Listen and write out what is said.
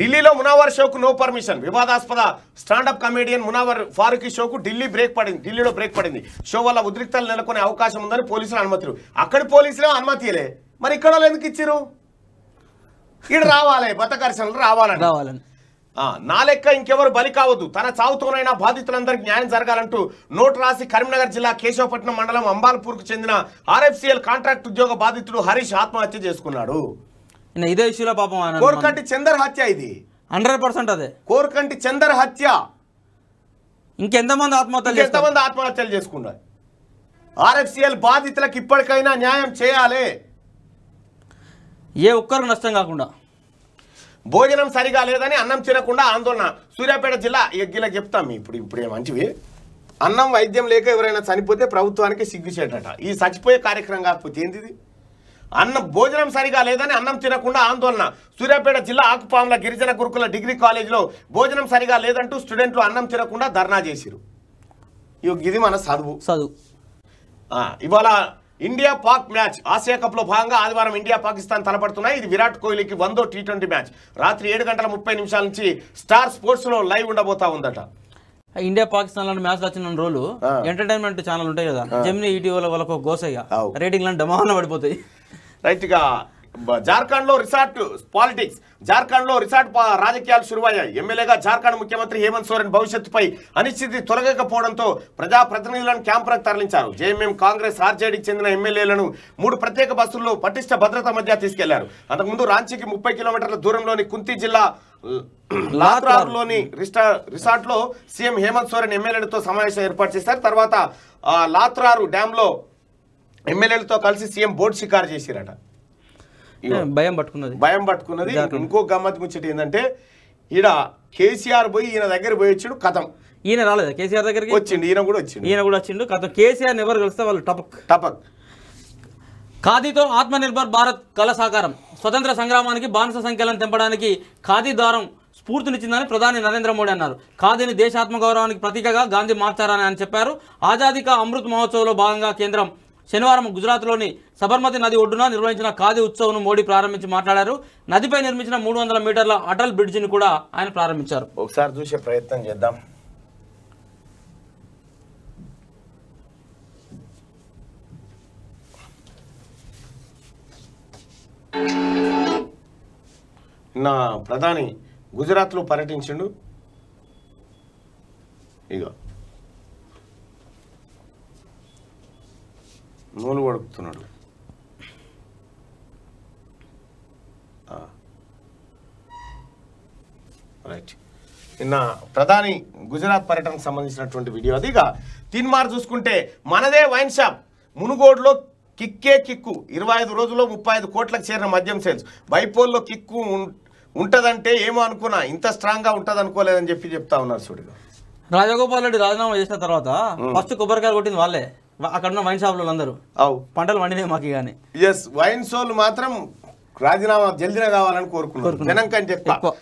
ఢిల్లీలో మునావర్ షోకు no permission వివాదాస్పద స్టాండప్ కమేడియన్ మునావర్ ఫారూఖీ షోకు ఢిల్లీ బ్రేక్ పడింది ఢిల్లీలో బ్రేక్ పడింది షో వల్ల ఉద్రిక్తలు నెలకొనే అవకాశం ఉందని పోలీసులు అనుమతులు అక్కడ పోలీసులే లే మరి ఇక్కడ ఎందుకు ఇచ్చారు ఇక్కడ రావాలి బతకర్శనలు రావాలని రావాలని నా లెక్క ఇంకెవరు బలి కావద్దు తన చావుతోనైనా బాధితులందరికీ న్యాయం జరగాలంటూ నోటు రాసి కరీంనగర్ జిల్లా కేశవపట్నం మండలం అంబాల్పూర్కు చెందిన ఆర్ఎఫ్సిఎల్ కాంట్రాక్ట్ ఉద్యోగ బాధితుడు హరీష్ ఆత్మహత్య చేసుకున్నాడు ఇదే ఇష్యూలో పాపం కోరకంటి చందర్ హత్య ఇది హండ్రెడ్ పర్సెంట్ అదే కోరుకంటి చందర్ హత్య ఇంకెంతమంది ఆత్మహత్యలు ఎంతమంది ఆత్మహత్యలు చేసుకున్నారు ఆర్ఎఫ్సిఎల్ బాధితులకు ఇప్పటికైనా న్యాయం చేయాలి ఏ ఒక్కరు నష్టం కాకుండా భోజనం సరిగా లేదని అన్నం తినకుండా ఆందోళన సూర్యాపేట జిల్లా ఎగ్గిలా చెప్తాం ఇప్పుడు ఇప్పుడు మంచివి అన్నం వైద్యం లేక ఎవరైనా చనిపోతే ప్రభుత్వానికి సిగ్గుచేటట ఈ చచ్చిపోయే కార్యక్రమం కాకపోతే ఏంటిది అన్నం భోజనం సరిగా లేదని అన్నం తినకుండా ఆందోళన సూర్యాపేట జిల్లా ఆకుపాముల గిరిజన గురుకుల డిగ్రీ కాలేజీలో భోజనం సరిగా లేదంటూ స్టూడెంట్లు అన్నం తినకుండా ధర్నా చేసిరు ఇది మన చదువు చదువు ఇవాళ ఇండియా పాక్ మ్యాచ్ ఆసియా కప్లో భాగంగా ఆదివారం ఇండియా పాకిస్తాన్ తలపడుతున్నాయి ఇది విరాట్ కోహ్లీకి వందో టీ ట్వంటీ మ్యాచ్ రాత్రి ఏడు గంటల ముప్పై నిమిషాల నుంచి స్టార్ స్పోర్ట్స్లో లైవ్ ఉండబోతా ఉందట ఇండియా పాకిస్తాన్ లాంటి మ్యాచ్ వచ్చిన రోజులు ఎంటర్టైన్మెంట్ ఛానల్ ఉంటాయి కదా జమినీ ఈటీవీల వాళ్ళకు గోసయ్య రేటింగ్ లాంటి డమాన పడిపోతాయి రైట్ ఇక జార్ఖండ్ లో రిసార్ట్ పాలిటిక్స్ జార్ఖండ్ లో రిసార్ట్ రాజకీయాలు శురువయ్యాయి ఎమ్మెల్యేగా జార్ఖండ్ ముఖ్యమంత్రి హేమంత్ సోరెన్ భవిష్యత్తుపై అనిశ్చితి తొలగకపోవడంతో ప్రజాప్రతినిధులను క్యాంపులకు తరలించారు జేఎంఎం కాంగ్రెస్ ఆర్జేడీకి చెందిన ఎమ్మెల్యేలను మూడు ప్రత్యేక బస్సుల్లో పటిష్ట భద్రత మధ్య తీసుకెళ్లారు అంతకుముందు రాంచీకి ముప్పై కిలోమీటర్ల దూరంలోని కుంతి జిల్లా లాత్రార్లోని రిసార్ట్ లో సీఎం హేమంత్ సోరెన్ ఎమ్మెల్యేలతో సమావేశం ఏర్పాటు చేశారు తర్వాత లాత్రారు డ్యామ్ లో ఎమ్మెల్యేలతో కలిసి సీఎం బోర్డు షికారు చేసిరట భయం పట్టుకున్నది భయం పట్టుకున్నది ఇంకో గమ్మత్ ముచ్చటి ఏంటంటే ఈడ కేసీఆర్ పోయి ఈయన దగ్గర పోయి వచ్చాడు కథం ఈయన రాలేదు కేసీఆర్ దగ్గరికి వచ్చిండు ఈయన కూడా వచ్చింది ఈయన కూడా వచ్చిండు కథం కేసీఆర్ ఎవరు కలిస్తే వాళ్ళు టపక్ టపక్ ఖాదీతో ఆత్మనిర్భర్ భారత్ కళ సాకారం స్వతంత్ర సంగ్రామానికి బానిస సంఖ్యలను తెంపడానికి ఖాదీ దారం స్ఫూర్తినిచ్చిందని ప్రధాని నరేంద్ర మోడీ అన్నారు ఖాదీని దేశాత్మ గౌరవానికి ప్రతీకగా గాంధీ మార్చారని అని చెప్పారు ఆజాదీ కా అమృత్ మహోత్సవ్లో భాగంగా కేంద్రం శనివారం గుజరాత్లోని సబర్మతి నది ఒడ్డున నిర్వహించిన ఖాదీ ఉత్సవ్ను మోడీ ప్రారంభించి మాట్లాడారు నదిపై నిర్మించిన మూడు వందల మీటర్ల అటల్ బ్రిడ్జిని కూడా ఆయన ప్రారంభించారు ఒకసారి చూసే ప్రయత్నం చేద్దాం నా ప్రధాని గుజరాత్లో పర్యటించిండు ఇగో నూలు వడుకుతున్నాడు రైట్ నిన్న ప్రధాని గుజరాత్ పర్యటనకు సంబంధించినటువంటి వీడియో అది ఇక చూసుకుంటే మనదే వైన్ షాప్ మునుగోడులో కిక్కే కిక్కు ఇరవై ఐదు రోజుల్లో ముప్పై ఐదు కోట్లకు చేరిన మద్యం సేల్స్ బైపోల్లో కిక్కు ఉంటుందంటే ఏమో అనుకున్నా ఇంత స్ట్రాంగ్గా ఉంటుంది అనుకోలేదని చెప్పి చెప్తా ఉన్నారు చూడు రాజగోపాల్ రెడ్డి రాజీనామా చేసిన తర్వాత ఫస్ట్ కొబ్బరికాయలు కొట్టింది వాళ్ళే అక్కడ ఉన్న వైన్ షాప్ అందరూ పంటలు వండినాయి మాకు కానీ ఎస్ వైన్ షోలు మాత్రం రాజీనామా జల్దిన కావాలని కోరుకుంటున్నారు జనం కంటే